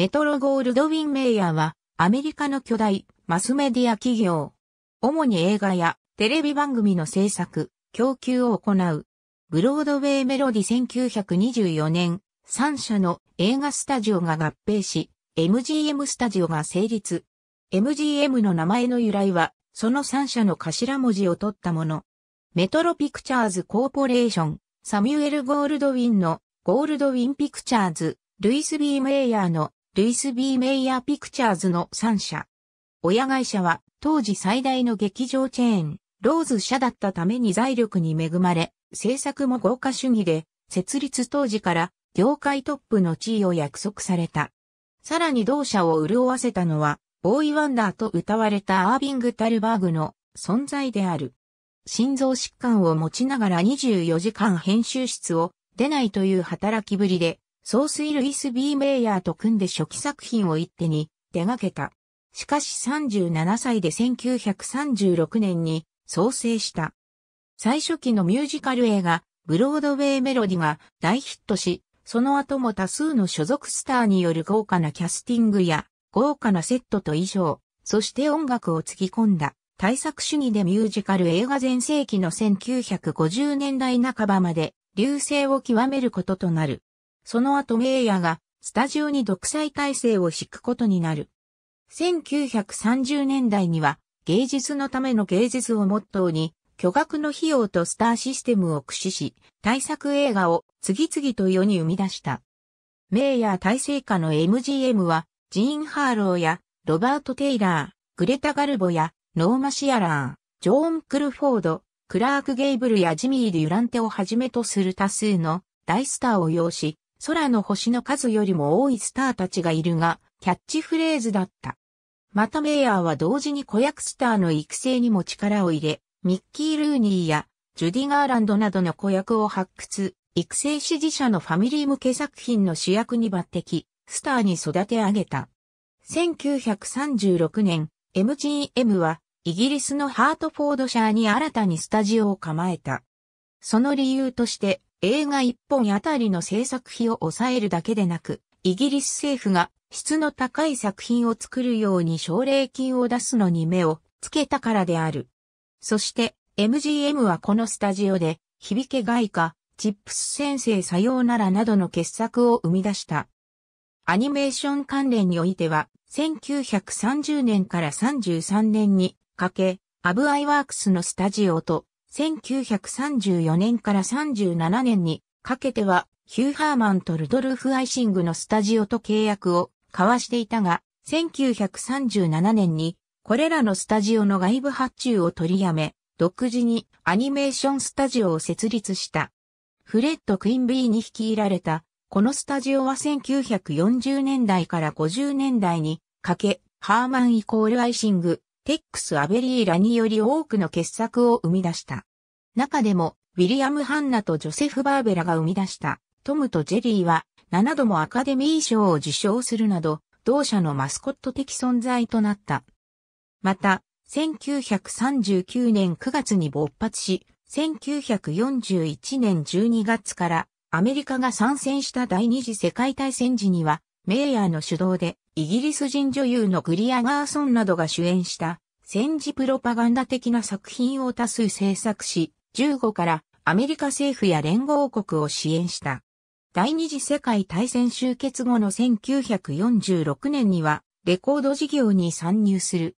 メトロゴールドウィン・メイヤーは、アメリカの巨大、マスメディア企業。主に映画やテレビ番組の制作、供給を行う。ブロードウェイメロディ1924年、3社の映画スタジオが合併し、MGM スタジオが成立。MGM の名前の由来は、その3社の頭文字を取ったもの。メトロピクチャーズコーポレーション、サミュエル・ゴールドウィンのゴールドウィン・ピクチャーズ、ルイス・ビー・メイヤーのルイス・ B・ メイヤー・ピクチャーズの3社。親会社は当時最大の劇場チェーン、ローズ社だったために財力に恵まれ、制作も豪華主義で、設立当時から業界トップの地位を約束された。さらに同社を潤わせたのは、ボーイ・ワンダーと歌われたアービング・タルバーグの存在である。心臓疾患を持ちながら24時間編集室を出ないという働きぶりで、ソースイルイス・ビー・メイヤーと組んで初期作品を一手に手掛けた。しかし37歳で1936年に創生した。最初期のミュージカル映画、ブロードウェイメロディが大ヒットし、その後も多数の所属スターによる豪華なキャスティングや豪華なセットと衣装、そして音楽を突き込んだ対策主義でミュージカル映画全盛期の1950年代半ばまで流星を極めることとなる。その後メイヤがスタジオに独裁体制を敷くことになる。1930年代には芸術のための芸術をモットーに巨額の費用とスターシステムを駆使し、大作映画を次々と世に生み出した。メイヤー体制下の MGM は、ジーン・ハーローや、ロバート・テイラー、グレタ・ガルボや、ノーマ・シアラー、ジョーン・クルフォード、クラーク・ゲイブルやジミー・デュランテをはじめとする多数の大スターを擁し、空の星の数よりも多いスターたちがいるが、キャッチフレーズだった。またメイヤーは同時に子役スターの育成にも力を入れ、ミッキー・ルーニーやジュディ・ガーランドなどの子役を発掘、育成支持者のファミリー向け作品の主役に抜擢、スターに育て上げた。1936年、MGM はイギリスのハートフォードシャーに新たにスタジオを構えた。その理由として、映画1本あたりの制作費を抑えるだけでなく、イギリス政府が質の高い作品を作るように奨励金を出すのに目をつけたからである。そして MGM はこのスタジオで、響け外貨、チップス先生さようならなどの傑作を生み出した。アニメーション関連においては、1930年から33年にかけ、アブアイワークスのスタジオと1934年から37年にかけてはヒュー・ハーマンとルドルフ・アイシングのスタジオと契約を交わしていたが、1937年にこれらのスタジオの外部発注を取りやめ、独自にアニメーションスタジオを設立した。フレッド・クインビーに率いられた、このスタジオは1940年代から50年代にかけ、ハーマンイコールアイシング、テックス・アベリーらにより多くの傑作を生み出した。中でも、ウィリアム・ハンナとジョセフ・バーベラが生み出した、トムとジェリーは、7度もアカデミー賞を受賞するなど、同社のマスコット的存在となった。また、1939年9月に勃発し、1941年12月からアメリカが参戦した第二次世界大戦時にはメイヤーの主導で、イギリス人女優のグリアガーソンなどが主演した、戦時プロパガンダ的な作品を多数制作し、15からアメリカ政府や連合国を支援した。第二次世界大戦終結後の1946年には、レコード事業に参入する。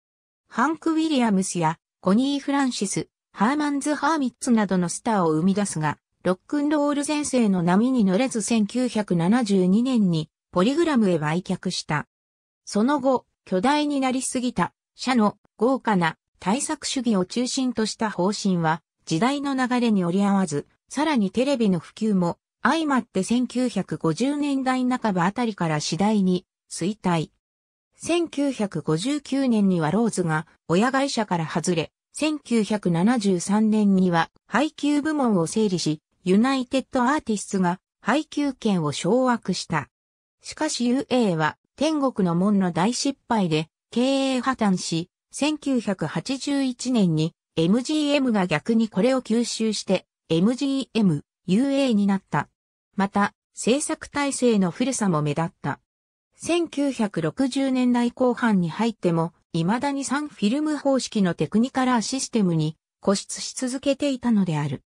ハンク・ウィリアムスやコニー・フランシス、ハーマンズ・ハーミッツなどのスターを生み出すが、ロックンロール前世の波に乗れず1972年にポリグラムへ売却した。その後、巨大になりすぎた、社の豪華な対策主義を中心とした方針は、時代の流れに折り合わず、さらにテレビの普及も、相まって1950年代半ばあたりから次第に衰退。1959年にはローズが親会社から外れ、1973年には配給部門を整理し、ユナイテッドアーティスツが配給権を掌握した。しかし UA は天国の門の大失敗で経営破綻し、1981年に MGM が逆にこれを吸収して MGM、UA になった。また、制作体制の古さも目立った。1960年代後半に入っても、未だに3フィルム方式のテクニカラーシステムに固執し続けていたのである。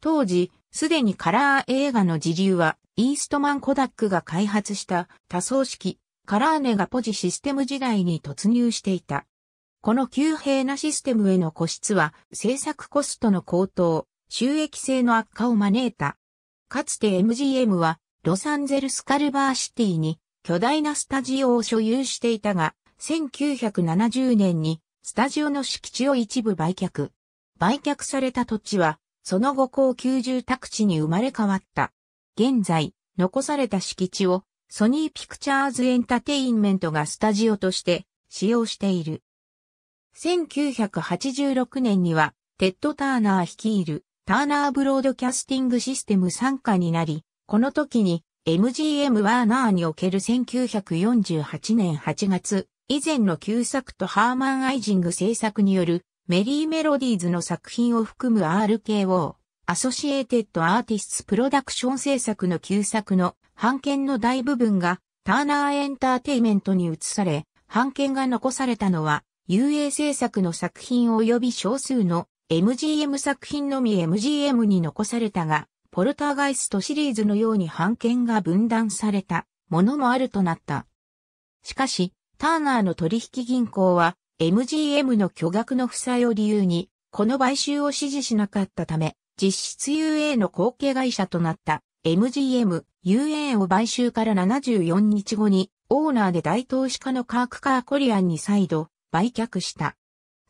当時、すでにカラー映画の時流はイーストマン・コダックが開発した多層式カラーネがポジシステム時代に突入していた。この急兵なシステムへの固執は制作コストの高騰、収益性の悪化を招いた。かつて MGM はロサンゼルスカルバーシティに巨大なスタジオを所有していたが、1970年にスタジオの敷地を一部売却。売却された土地は、その後高級住宅地に生まれ変わった。現在、残された敷地をソニーピクチャーズエンタテインメントがスタジオとして使用している。1986年には、テッド・ターナー率いるターナーブロードキャスティングシステム参加になり、この時に MGM ワーナーにおける1948年8月、以前の旧作とハーマン・アイジング制作によるメリーメロディーズの作品を含む RKO アソシエーテッド・アーティス・プロダクション制作の旧作の版権の大部分がターナーエンターテイメントに移され、版権が残されたのは、UA 制作の作品及び少数の MGM 作品のみ MGM に残されたが、ポルターガイストシリーズのように版権が分断されたものもあるとなった。しかし、ターナーの取引銀行は MGM の巨額の負債を理由に、この買収を支持しなかったため、実質 UA の後継会社となった MGM、UA を買収から74日後に、オーナーで大投資家のカーク・カーコリアンに再度、売却した。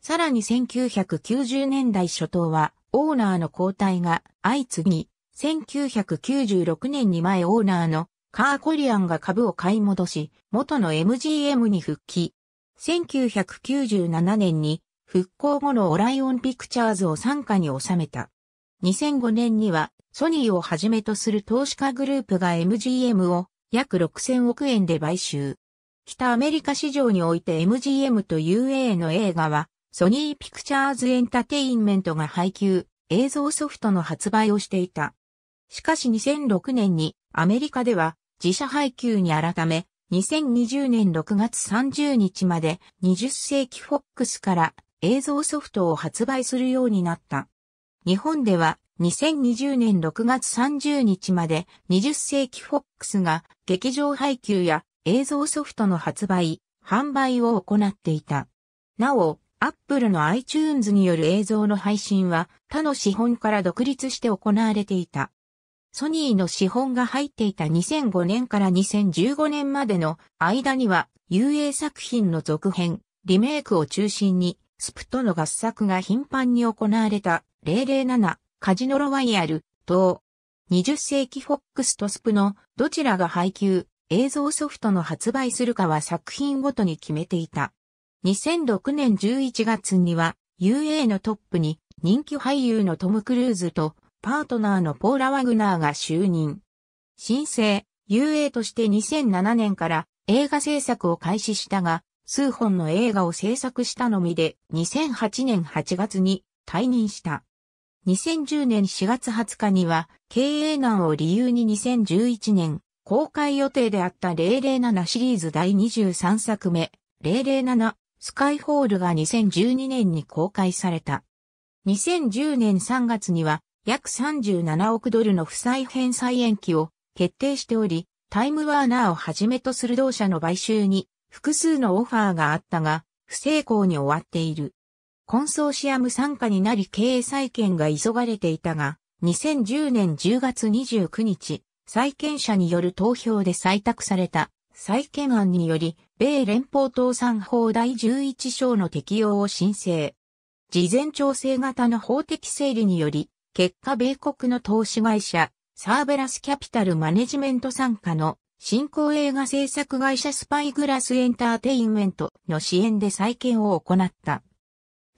さらに1990年代初頭は、オーナーの交代が相次ぎ、1996年に前オーナーのカーコリアンが株を買い戻し、元の MGM に復帰。1997年に復興後のオライオンピクチャーズを傘下に収めた。2005年にはソニーをはじめとする投資家グループが MGM を約6000億円で買収。北アメリカ市場において MGM と UA の映画はソニーピクチャーズエンタテインメントが配給、映像ソフトの発売をしていた。しかし2006年にアメリカでは自社配給に改め、2020年6月30日まで20世紀フォックスから映像ソフトを発売するようになった。日本では2020年6月30日まで20世紀フォックスが劇場配給や映像ソフトの発売、販売を行っていた。なお、アップルの iTunes による映像の配信は他の資本から独立して行われていた。ソニーの資本が入っていた2005年から2015年までの間には、UA 作品の続編、リメイクを中心に、スプとの合作が頻繁に行われた007カジノロワイヤル等20世紀フォックスとスプのどちらが配給映像ソフトの発売するかは作品ごとに決めていた。2006年11月には UA のトップに人気俳優のトム・クルーズとパートナーのポーラ・ワグナーが就任。新生 UA として2007年から映画制作を開始したが、数本の映画を制作したのみで2008年8月に退任した。2010年4月20日には、経営難を理由に2011年、公開予定であった007シリーズ第23作目、007スカイホールが2012年に公開された。2010年3月には、約37億ドルの負債返済延期を決定しており、タイムワーナーをはじめとする同社の買収に複数のオファーがあったが、不成功に終わっている。コンソーシアム参加になり経営再建が急がれていたが、2010年10月29日、再建者による投票で採択された再建案により、米連邦倒産法第11章の適用を申請。事前調整型の法的整理により、結果米国の投資会社、サーベラスキャピタルマネジメント参加の新興映画制作会社スパイグラスエンターテインメントの支援で再建を行った。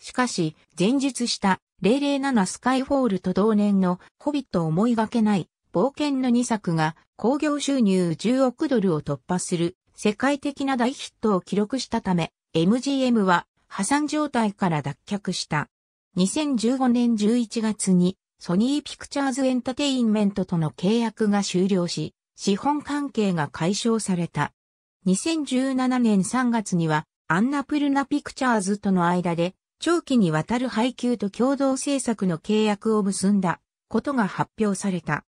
しかし、前述した007スカイフォールと同年のホビット思いがけない冒険の2作が興行収入10億ドルを突破する世界的な大ヒットを記録したため、MGM は破産状態から脱却した。2015年11月にソニーピクチャーズエンタテインメントとの契約が終了し、資本関係が解消された。2017年3月にはアンナプルナピクチャーズとの間で長期にわたる配給と共同制作の契約を結んだことが発表された。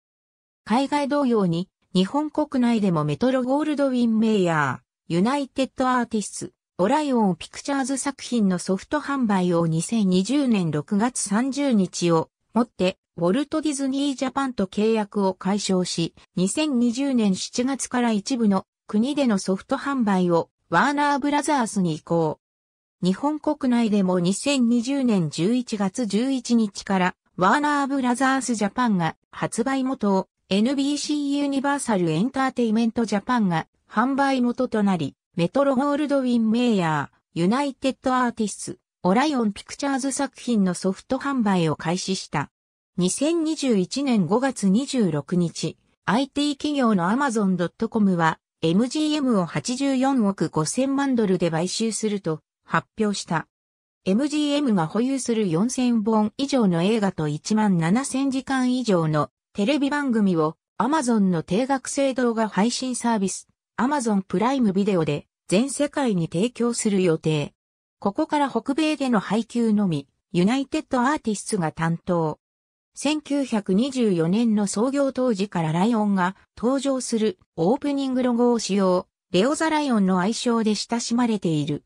海外同様に日本国内でもメトロゴールドウィンメイヤー、ユナイテッドアーティスト、オライオンピクチャーズ作品のソフト販売を2020年6月30日をもってウォルト・ディズニー・ジャパンと契約を解消し、2020年7月から一部の国でのソフト販売をワーナー・ブラザースに移行。日本国内でも2020年11月11日からワーナーブラザースジャパンが発売元を NBC ユニバーサルエンターテイメントジャパンが販売元となり、メトロゴールドウィンメイヤー、ユナイテッドアーティスオライオンピクチャーズ作品のソフト販売を開始した。2021年5月26日、IT 企業の Amazon.com は MGM を84億5000万ドルで買収すると発表した。MGM が保有する4000本以上の映画と1万7000時間以上のテレビ番組を Amazon の定額制動画配信サービス Amazon プライムビデオで全世界に提供する予定。ここから北米での配給のみ、ユナイテッドアーティストが担当。1924年の創業当時からライオンが登場するオープニングロゴを使用、レオザライオンの愛称で親しまれている。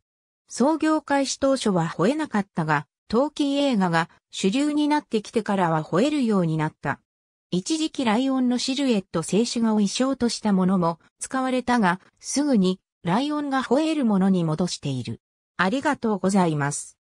創業開始当初は吠えなかったが、陶器映画が主流になってきてからは吠えるようになった。一時期ライオンのシルエット静止画を衣装としたものも使われたが、すぐにライオンが吠えるものに戻している。ありがとうございます。